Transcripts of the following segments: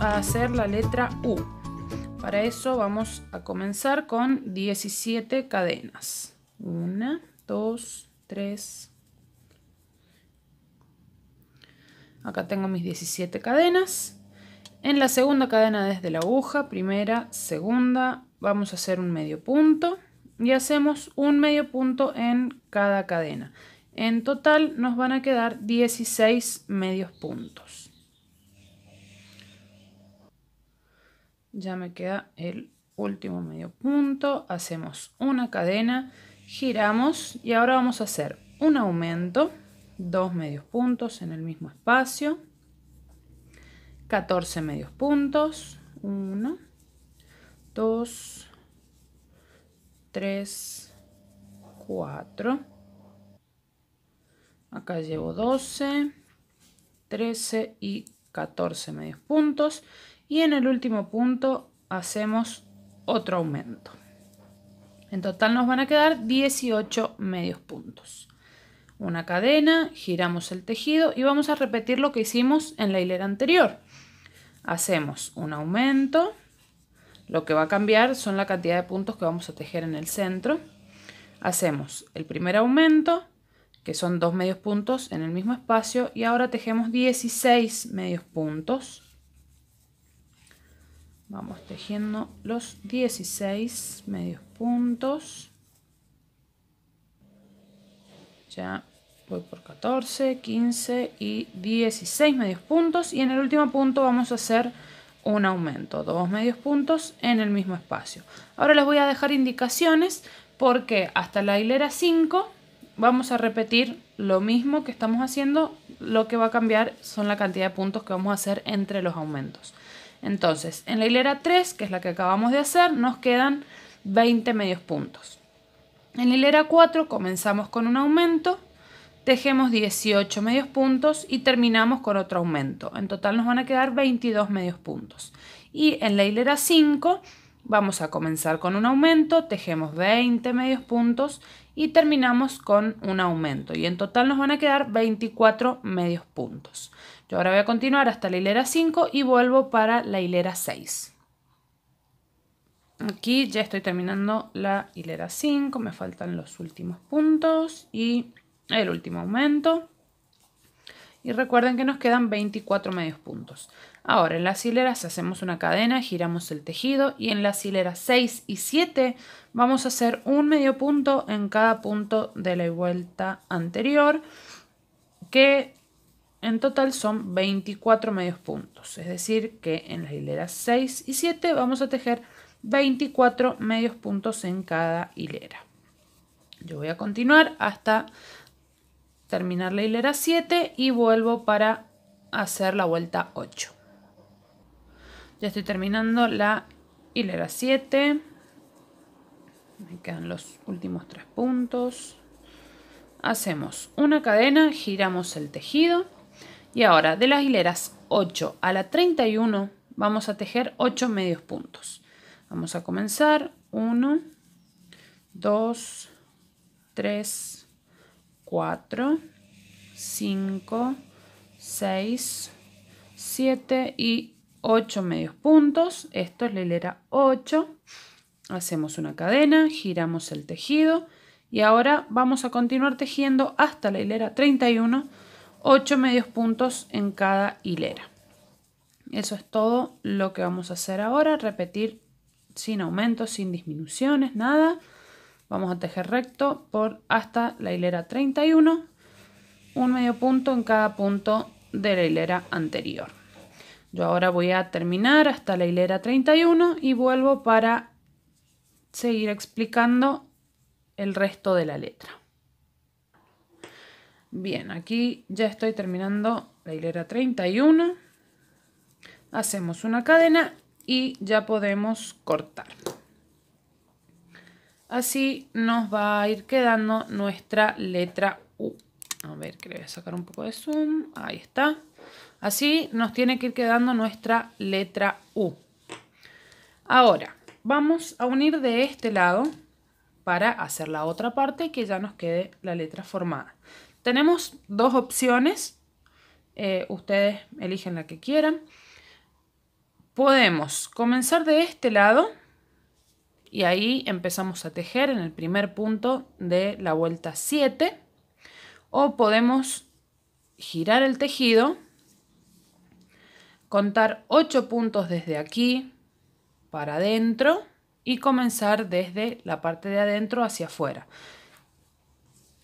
a hacer la letra U. Para eso vamos a comenzar con 17 cadenas. 1, 2, 3. Acá tengo mis 17 cadenas. En la segunda cadena desde la aguja, primera, segunda, vamos a hacer un medio punto y hacemos un medio punto en cada cadena. En total nos van a quedar 16 medios puntos. ya me queda el último medio punto, hacemos una cadena, giramos y ahora vamos a hacer un aumento, dos medios puntos en el mismo espacio, 14 medios puntos, 1, 2, 3, 4, acá llevo 12, 13 y 14 medios puntos y en el último punto hacemos otro aumento. En total nos van a quedar 18 medios puntos. Una cadena, giramos el tejido y vamos a repetir lo que hicimos en la hilera anterior. Hacemos un aumento, lo que va a cambiar son la cantidad de puntos que vamos a tejer en el centro. Hacemos el primer aumento, que son dos medios puntos en el mismo espacio, y ahora tejemos 16 medios puntos vamos tejiendo los 16 medios puntos ya voy por 14 15 y 16 medios puntos y en el último punto vamos a hacer un aumento dos medios puntos en el mismo espacio ahora les voy a dejar indicaciones porque hasta la hilera 5 vamos a repetir lo mismo que estamos haciendo lo que va a cambiar son la cantidad de puntos que vamos a hacer entre los aumentos entonces, en la hilera 3, que es la que acabamos de hacer, nos quedan 20 medios puntos. En la hilera 4 comenzamos con un aumento, tejemos 18 medios puntos y terminamos con otro aumento. En total nos van a quedar 22 medios puntos. Y en la hilera 5 vamos a comenzar con un aumento, tejemos 20 medios puntos y terminamos con un aumento. Y en total nos van a quedar 24 medios puntos ahora voy a continuar hasta la hilera 5 y vuelvo para la hilera 6. Aquí ya estoy terminando la hilera 5, me faltan los últimos puntos y el último aumento. Y recuerden que nos quedan 24 medios puntos. Ahora, en las hileras hacemos una cadena, giramos el tejido y en las hileras 6 y 7 vamos a hacer un medio punto en cada punto de la vuelta anterior que en total son 24 medios puntos, es decir que en las hileras 6 y 7 vamos a tejer 24 medios puntos en cada hilera. Yo voy a continuar hasta terminar la hilera 7 y vuelvo para hacer la vuelta 8. Ya estoy terminando la hilera 7. Me quedan los últimos 3 puntos. Hacemos una cadena, giramos el tejido. Y ahora, de las hileras 8 a la 31, vamos a tejer 8 medios puntos. Vamos a comenzar 1, 2, 3, 4, 5, 6, 7 y 8 medios puntos. Esto es la hilera 8. Hacemos una cadena, giramos el tejido y ahora vamos a continuar tejiendo hasta la hilera 31 8 medios puntos en cada hilera. Eso es todo lo que vamos a hacer ahora. Repetir sin aumentos, sin disminuciones, nada. Vamos a tejer recto por hasta la hilera 31. Un medio punto en cada punto de la hilera anterior. Yo ahora voy a terminar hasta la hilera 31 y vuelvo para seguir explicando el resto de la letra. Bien, aquí ya estoy terminando la hilera 31. Hacemos una cadena y ya podemos cortar. Así nos va a ir quedando nuestra letra U. A ver, que le voy a sacar un poco de zoom. Ahí está. Así nos tiene que ir quedando nuestra letra U. Ahora, vamos a unir de este lado para hacer la otra parte que ya nos quede la letra formada. Tenemos dos opciones. Eh, ustedes eligen la que quieran. Podemos comenzar de este lado y ahí empezamos a tejer en el primer punto de la vuelta 7 o podemos girar el tejido, contar 8 puntos desde aquí para adentro y comenzar desde la parte de adentro hacia afuera.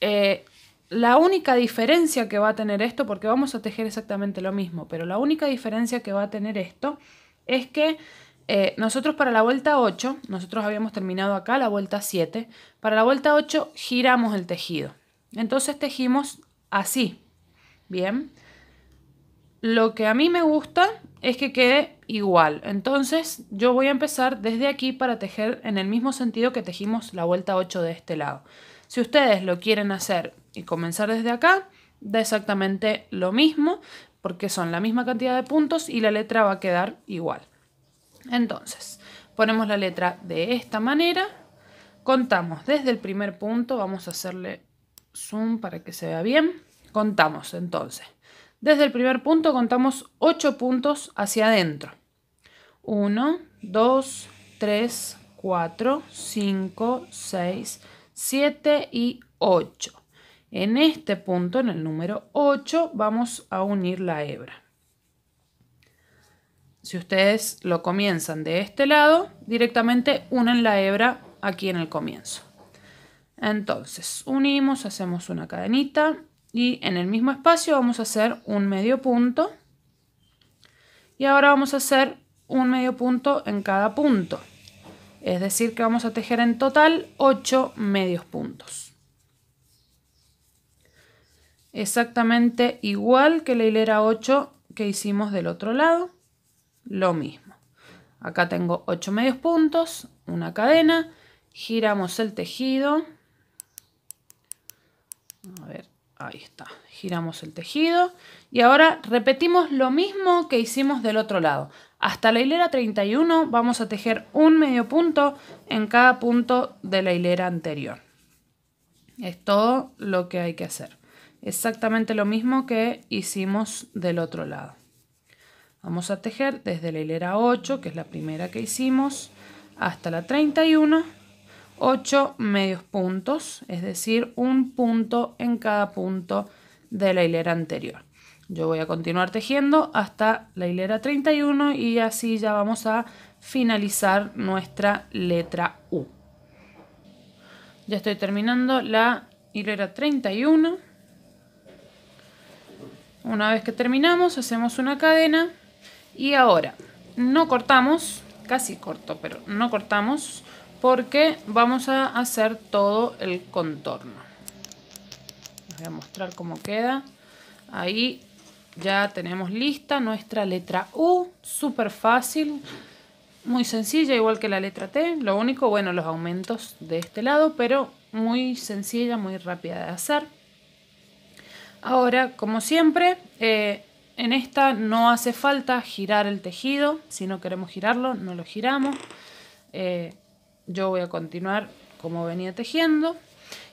Eh, la única diferencia que va a tener esto, porque vamos a tejer exactamente lo mismo, pero la única diferencia que va a tener esto es que eh, nosotros para la vuelta 8, nosotros habíamos terminado acá la vuelta 7, para la vuelta 8 giramos el tejido. Entonces tejimos así, ¿bien? Lo que a mí me gusta es que quede igual. Entonces yo voy a empezar desde aquí para tejer en el mismo sentido que tejimos la vuelta 8 de este lado. Si ustedes lo quieren hacer y comenzar desde acá, da exactamente lo mismo, porque son la misma cantidad de puntos y la letra va a quedar igual. Entonces, ponemos la letra de esta manera, contamos desde el primer punto, vamos a hacerle zoom para que se vea bien, contamos entonces. Desde el primer punto contamos 8 puntos hacia adentro. 1, 2, 3, 4, 5, 6, 7 y 8. En este punto, en el número 8, vamos a unir la hebra. Si ustedes lo comienzan de este lado, directamente unen la hebra aquí en el comienzo. Entonces, unimos, hacemos una cadenita y en el mismo espacio vamos a hacer un medio punto. Y ahora vamos a hacer un medio punto en cada punto. Es decir, que vamos a tejer en total 8 medios puntos. Exactamente igual que la hilera 8 que hicimos del otro lado. Lo mismo. Acá tengo 8 medios puntos, una cadena, giramos el tejido Ahí está. Giramos el tejido y ahora repetimos lo mismo que hicimos del otro lado. Hasta la hilera 31 vamos a tejer un medio punto en cada punto de la hilera anterior. Es todo lo que hay que hacer. Exactamente lo mismo que hicimos del otro lado. Vamos a tejer desde la hilera 8, que es la primera que hicimos, hasta la 31 8 medios puntos, es decir, un punto en cada punto de la hilera anterior. Yo voy a continuar tejiendo hasta la hilera 31 y así ya vamos a finalizar nuestra letra U. Ya estoy terminando la hilera 31. Una vez que terminamos hacemos una cadena y ahora no cortamos, casi corto, pero no cortamos porque vamos a hacer todo el contorno. Les voy a mostrar cómo queda. Ahí ya tenemos lista nuestra letra U, súper fácil, muy sencilla, igual que la letra T. Lo único, bueno, los aumentos de este lado, pero muy sencilla, muy rápida de hacer. Ahora, como siempre, eh, en esta no hace falta girar el tejido. Si no queremos girarlo, no lo giramos. Eh, yo voy a continuar como venía tejiendo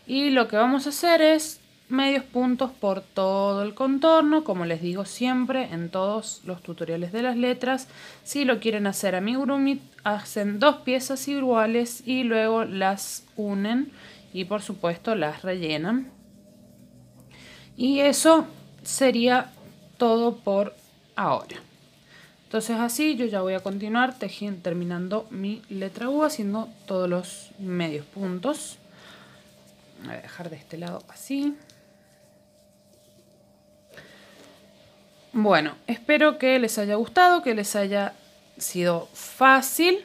y lo que vamos a hacer es medios puntos por todo el contorno, como les digo siempre en todos los tutoriales de las letras. Si lo quieren hacer a mi amigurumi, hacen dos piezas iguales y luego las unen y por supuesto las rellenan. Y eso sería todo por ahora. Entonces así yo ya voy a continuar tejiendo, terminando mi letra U haciendo todos los medios puntos. Voy a dejar de este lado así. Bueno, espero que les haya gustado, que les haya sido fácil.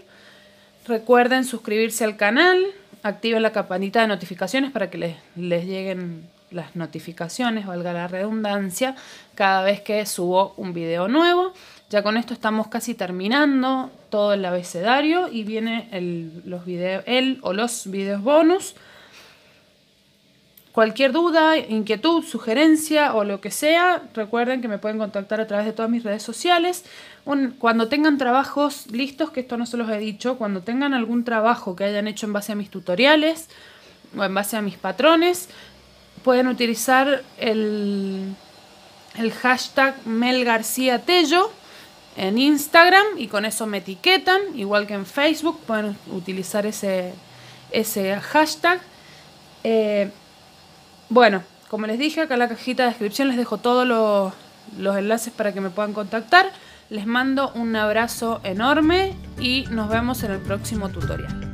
Recuerden suscribirse al canal, activen la campanita de notificaciones para que les lleguen las notificaciones, valga la redundancia, cada vez que subo un video nuevo. Ya con esto estamos casi terminando todo el abecedario y viene el, los o los videos bonus. Cualquier duda, inquietud, sugerencia o lo que sea, recuerden que me pueden contactar a través de todas mis redes sociales. cuando tengan trabajos listos, que esto no se los he dicho, cuando tengan algún trabajo que hayan hecho en base a mis tutoriales o en base a mis patrones, pueden utilizar el, el hashtag Mel García Tello en Instagram y con eso me etiquetan, igual que en Facebook, pueden utilizar ese, ese hashtag. Eh, bueno, como les dije, acá en la cajita de descripción les dejo todos los enlaces para que me puedan contactar. Les mando un abrazo enorme y nos vemos en el próximo tutorial.